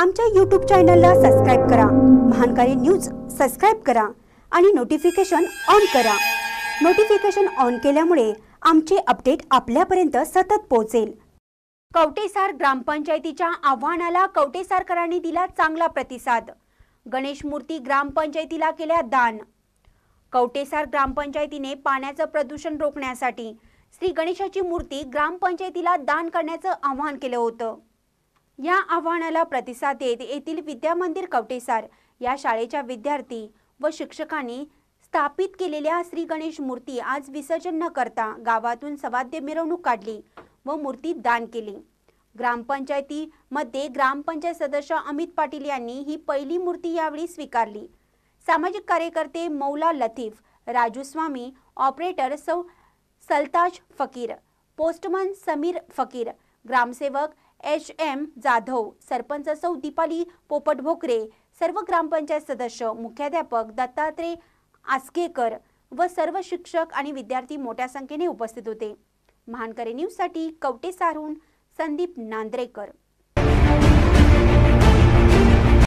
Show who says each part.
Speaker 1: आमच्या यूट्यूब चॅनलला सबस्क्राईब करा महानकारी न्यूज सबस्क्राईब करा आणि नोटिफिकेशन ऑन करा नोटिफिकेशन ऑन केल्यामुळे आमचे अपडेट आपल्यापर्यंत सतत पोहोचेल कवटेसार ग्रामपंचायतीच्या आव्हानाला कवटेसारकरांनी दिला चांगला प्रतिसाद गणेश मूर्ती ग्रामपंचायतीला केल्या दान कवटेसार ग्रामपंचायतीने पाण्याचं प्रदूषण रोखण्यासाठी श्री गणेशाची मूर्ती ग्रामपंचायतीला दान करण्याचं आवाहन केलं होतं या आव्हानाला प्रतिसाद देत येथील विद्यामंदिर मंदिर कवटेसार या शाळेच्या विद्यार्थी व शिक्षकांनी स्थापित केलेल्या श्री गणेश मूर्ती आज विसर्जन न करता गावातून सवाद्य मिरवणूक काढली व मूर्ती दान केली ग्रामपंचायतीमध्ये ग्रामपंचायत सदस्य अमित पाटील यांनी ही पहिली मूर्ती यावेळी स्वीकारली सामाजिक कार्यकर्ते मौला लतीफ राजू स्वामी ऑपरेटर सौ सलताज फकीर पोस्टमन समीर फकीर ग्रामसेवक एच एम जाधव सरपंच सौ दीपाली पोपट भोकरे सर्व ग्रामपंचायत सदस्य मुख्याध्यापक दत्तात्रय आसकेकर व सर्व शिक्षक आणि विद्यार्थी मोठ्या संख्येने उपस्थित होते महानकरे न्यूजसाठी कवटे सारून संदीप नांद्रेकर